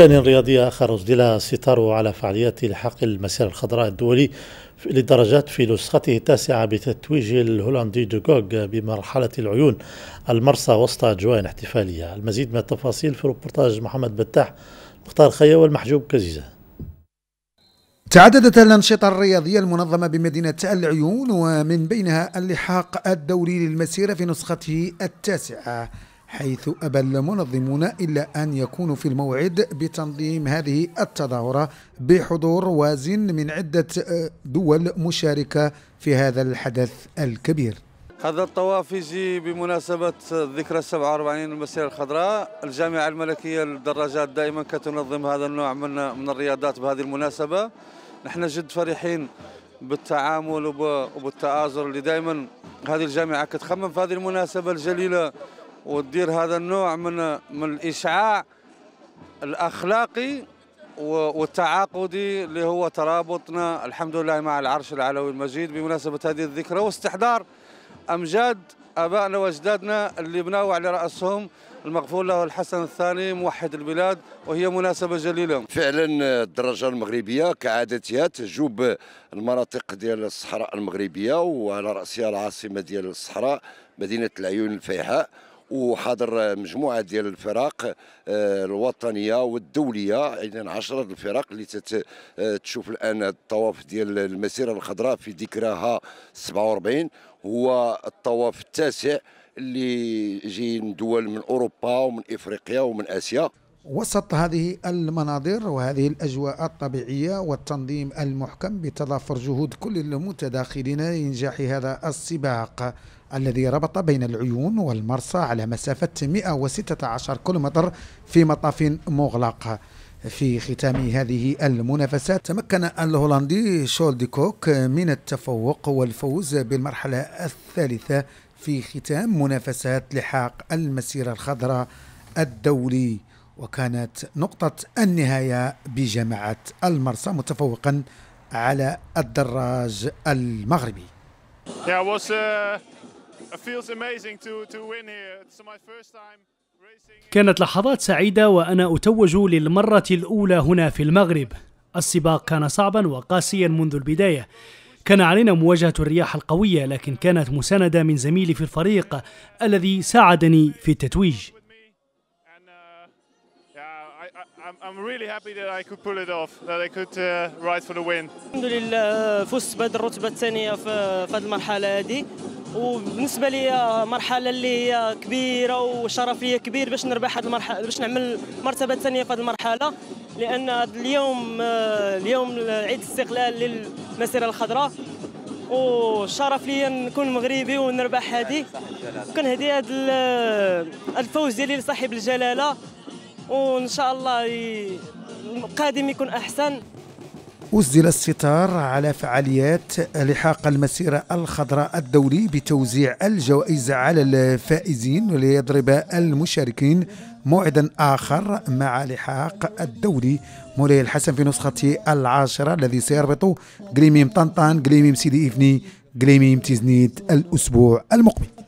كان رياضي آخر أسدل ستاره على فعاليات الحق المسيرة الخضراء الدولي للدرجات في نسخته التاسعة بتتويج الهولندي دوغوغ بمرحلة العيون المرسى وسط أجواء احتفالية المزيد من التفاصيل في روبورتاج محمد بتاح مختار خيا والمحجوب كزيزة تعددت الأنشطة الرياضية المنظمة بمدينة العيون ومن بينها اللحاق الدولي للمسيرة في نسخته التاسعة حيث أبى المنظمون إلا أن يكونوا في الموعد بتنظيم هذه التظاهرة بحضور وازن من عدة آه، دول مشاركة في هذا الحدث الكبير هذا الطواف يجي بمناسبة الذكرى 47 المسيرة الخضراء الجامعة الملكية للدراجات دائما كتنظم هذا النوع من من الرياضات بهذه المناسبة نحن جد فرحين بالتعامل وبالتآزر اللي دائما هذه الجامعة كتخمم في هذه المناسبة الجليلة وتدير هذا النوع من من الإشعاع الأخلاقي والتعاقدي اللي هو ترابطنا الحمد لله مع العرش العلوي المجيد بمناسبة هذه الذكرى واستحضار أمجاد أبائنا وأجدادنا اللي بناوا على رأسهم المغفور له الحسن الثاني موحد البلاد وهي مناسبة جليلة فعلا الدراجه المغربية كعادتها تجوب المناطق ديال الصحراء المغربية وعلى رأسها العاصمة ديال الصحراء مدينة العيون الفيحاء وحاضر مجموعه ديال الفرق آه، الوطنيه والدوليه اذا 10 الفرق اللي آه، تشوف الان الطواف ديال المسيره الخضراء في ذكراها 47 هو الطواف التاسع اللي جايين دول من اوروبا ومن افريقيا ومن اسيا وسط هذه المناظر وهذه الأجواء الطبيعية والتنظيم المحكم بتضافر جهود كل المتداخلين لإنجاح هذا السباق الذي ربط بين العيون والمرسى على مسافة 116 كيلومتر في مطاف مغلق في ختام هذه المنافسات تمكن الهولندي شول دي كوك من التفوق والفوز بالمرحلة الثالثة في ختام منافسات لحاق المسيرة الخضراء الدولي وكانت نقطة النهاية بجماعة المرسى متفوقا على الدراج المغربي uh, كانت لحظات سعيدة وأنا أتوج للمرة الأولى هنا في المغرب السباق كان صعبا وقاسيا منذ البداية كان علينا مواجهة الرياح القوية لكن كانت مساندة من زميلي في الفريق الذي ساعدني في التتويج I'm, I'm really happy that I could pull it off, that I could uh, ride for the win. الحمد لله فزت بهذه الرتبة الثانية في هذه المرحلة هذه وبالنسبة لي مرحلة اللي هي كبيرة وشرف لي كبير باش نربح هذه المرحلة باش نعمل مرتبة ثانية في هذه المرحلة لأن اليوم اليوم عيد الاستقلال للمسيرة الخضراء وشرف لي نكون مغربي ونربح هذه كنهدي هذا الفوز ديالي لصاحب الجلاله وان شاء الله القادم يكون احسن أسدل الستار على فعاليات لحاق المسيرة الخضراء الدولي بتوزيع الجوائز على الفائزين ليضرب المشاركين موعدا آخر مع لحاق الدولي مولاي الحسن في نسخة العاشرة الذي سيربط قليميم طنطان قليميم سيدي إفني قليميم تيزنيت الأسبوع المقبل